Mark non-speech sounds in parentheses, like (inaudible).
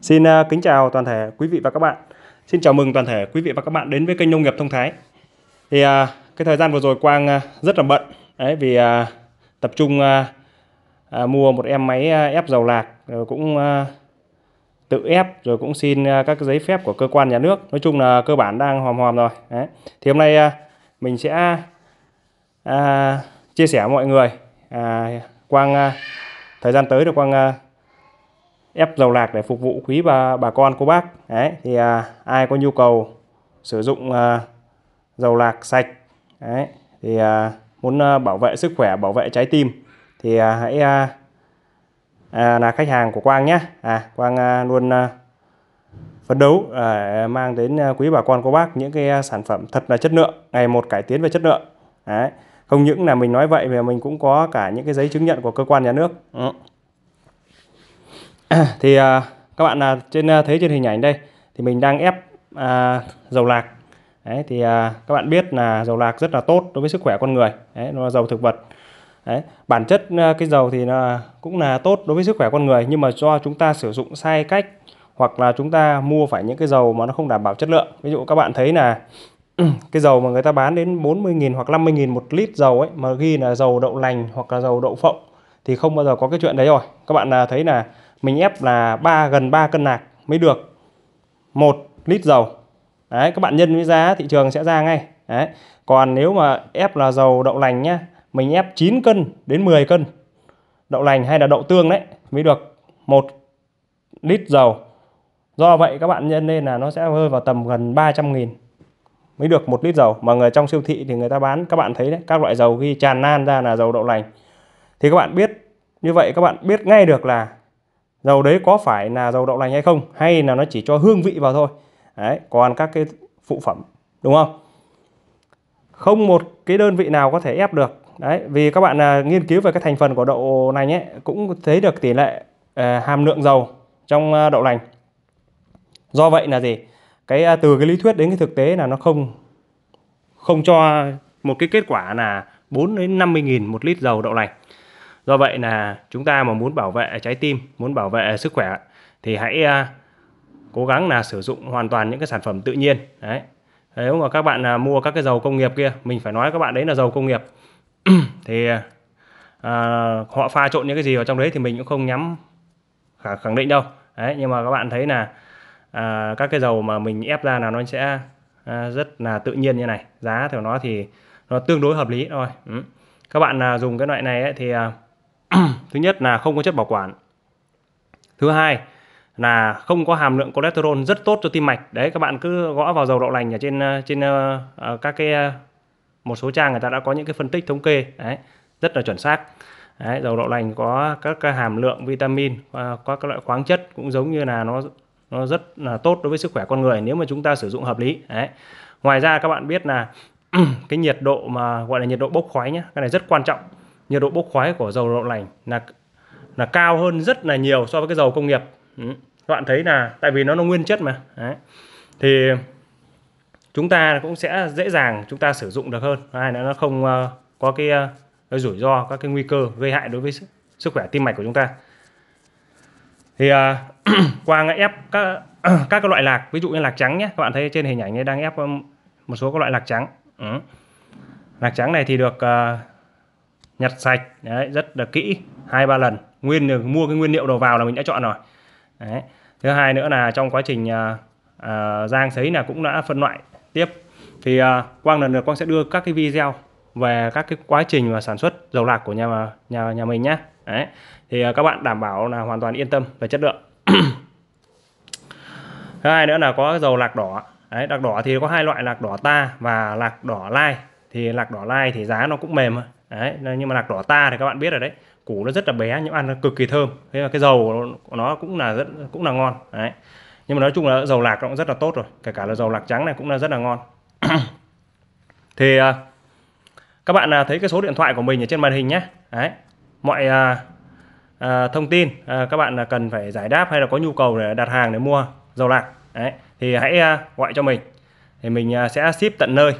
Xin à, kính chào toàn thể quý vị và các bạn. Xin chào mừng toàn thể quý vị và các bạn đến với kênh Nông nghiệp Thông Thái. Thì à, cái thời gian vừa rồi Quang à, rất là bận đấy vì tập trung mua một em máy ép dầu lạc rồi cũng tự ép rồi cũng xin à, các giấy phép của cơ quan nhà nước. Nói chung là cơ bản đang hòm hòm rồi. Đấy. Thì hôm nay mình sẽ chia sẻ với mọi người Quang thời gian tới được Quang ép dầu lạc để phục vụ quý bà bà con cô bác đấy thì à, ai có nhu cầu sử dụng à, dầu lạc sạch đấy thì à, muốn à, bảo vệ sức khỏe bảo vệ trái tim thì à, hãy à, à, là khách hàng của Quang nhé à Quang à, luôn à, phấn đấu à, mang đến à, quý bà con cô bác những cái à, sản phẩm thật là chất lượng ngày một cải tiến về chất lượng đấy không những là mình nói vậy mà mình cũng có cả những cái giấy chứng nhận của cơ quan nhà nước ừ. (coughs) thì à, các bạn à, trên à, thấy trên hình ảnh đây thì mình đang ép à, dầu lạc đấy, thì à, các bạn biết là dầu lạc rất là tốt đối với sức khỏe con người đấy, nó là dầu thực vật đấy, bản chất à, cái dầu thì nó cũng là tốt đối với sức khỏe con người nhưng mà do chúng ta sử dụng sai cách hoặc là chúng ta mua phải những cái dầu mà nó không đảm bảo chất lượng ví dụ các bạn thấy là (coughs) cái dầu mà người ta bán đến 40.000 hoặc 50.000 một lít dầu ấy mà ghi là dầu đậu lành hoặc là dầu đậu phộng thì không bao giờ có cái chuyện đấy rồi các bạn à, thấy là mình ép là ba gần 3 cân nạc mới được một lít dầu đấy các bạn nhân với giá thị trường sẽ ra ngay đấy còn nếu mà ép là dầu đậu lành nhá mình ép 9 cân đến 10 cân đậu lành hay là đậu tương đấy mới được một lít dầu do vậy các bạn nhân lên là nó sẽ rơi vào tầm gần 300 nghìn mới được một lít dầu mà người trong siêu thị thì người ta bán các bạn thấy đấy các loại dầu ghi tràn nan ra là dầu đậu lành thì các bạn biết như vậy các bạn biết ngay được là dầu đấy có phải là dầu đậu lành hay không hay là nó chỉ cho hương vị vào thôi đấy còn các cái phụ phẩm đúng không không một cái đơn vị nào có thể ép được đấy vì các bạn à, nghiên cứu về cái thành phần của đậu lành ấy cũng thấy được tỷ lệ à, hàm lượng dầu trong à, đậu lành do vậy là gì cái à, từ cái lý thuyết đến cái thực tế là nó không không cho một cái kết quả là 4 đến 50 nghìn một lít dầu đậu lành do vậy là chúng ta mà muốn bảo vệ trái tim muốn bảo vệ sức khỏe thì hãy à, cố gắng là sử dụng hoàn toàn những cái sản phẩm tự nhiên đấy nếu mà các bạn à, mua các cái dầu công nghiệp kia mình phải nói các bạn đấy là dầu công nghiệp (clears throat) thì à, họ pha trộn những cái gì vào trong đấy thì mình cũng không nhắm khẳng định đâu đấy nhưng mà các bạn thấy là à, các cái dầu mà mình ép ra là nó sẽ à, rất là tự nhiên như này giá của nó thì nó tương đối hợp lý thôi ừ. các bạn à, dùng cái loại này ấy, thì à, thứ nhất là không có chất bảo quản thứ hai là không có hàm lượng cholesterol rất tốt cho tim mạch đấy các bạn cứ gõ vào dầu đậu lành ở trên ờ, trên uh, các cái một số trang người ta đã có những cái phân tích thống kê đấy rất là chuẩn xác đấy, dầu đậu lành có các cái hàm lượng vitamin và có các loại khoáng chất cũng giống như là nó nó rất là tốt đối với sức khỏe con người nếu mà chúng ta sử dụng hợp lý đấy ngoài ra các bạn biết là (clears throat) cái nhiệt độ mà gọi là nhiệt độ bốc khói nhé cái này rất quan trọng nhiệt độ bốc khói của dầu đậu lành là là cao hơn rất là nhiều so với cái dầu công nghiệp các ừ. bạn thấy là tại vì nó là nguyên chất mà Đấy. thì chúng ta cũng sẽ dễ dàng chúng ta sử dụng được hơn hai là nó không uh, có cái, uh, ờ, cái rủi ro các cái nguy cơ gây hại đối với sức, sức khỏe tim mạch của chúng ta thì uh, (clears throat) qua ngã ép các (clears throat) các cái loại lạc ví dụ như lạc trắng nhé các bạn thấy trên hình ảnh ấy đang ép một số các loại lạc trắng ừ. lạc trắng này thì được uh, nhặt sạch đấy, rất là kỹ hai ba lần nguyên mua cái nguyên liệu đầu vào là mình đã chọn rồi đấy. thứ hai nữa là trong quá trình à, à, rang sấy là cũng đã phân loại tiếp thì à, quang lần lượt quang sẽ đưa các cái video về các cái quá trình và sản xuất dầu lạc của nhà nhà nhà mình nhé đấy thì à, các bạn đảm bảo là hoàn toàn yên tâm về chất lượng (clears throat) thứ hai nữa là có dầu lạc đỏ đấy lạc đỏ thì có hai loại lạc đỏ ta và lạc đỏ lai thì lạc đỏ lai thì giá nó cũng mềm đấy nhưng mà lạc đỏ ta thì các bạn biết rồi đấy củ nó rất là bé nhưng ăn nó cực kỳ thơm thế là cái dầu của nó cũng là rất cũng là ngon đấy nhưng mà nói chung là dầu lạc nó cũng rất là tốt rồi kể cả là dầu lạc trắng này cũng là rất là ngon (coughs) thì à, các bạn à, thấy cái số điện thoại của mình ở trên màn hình nhé đấy mọi à, à, thông tin à, các bạn là cần phải giải đáp hay là có nhu cầu để đặt hàng để mua dầu lạc đấy thì hãy à, gọi cho mình thì mình à, sẽ ship tận nơi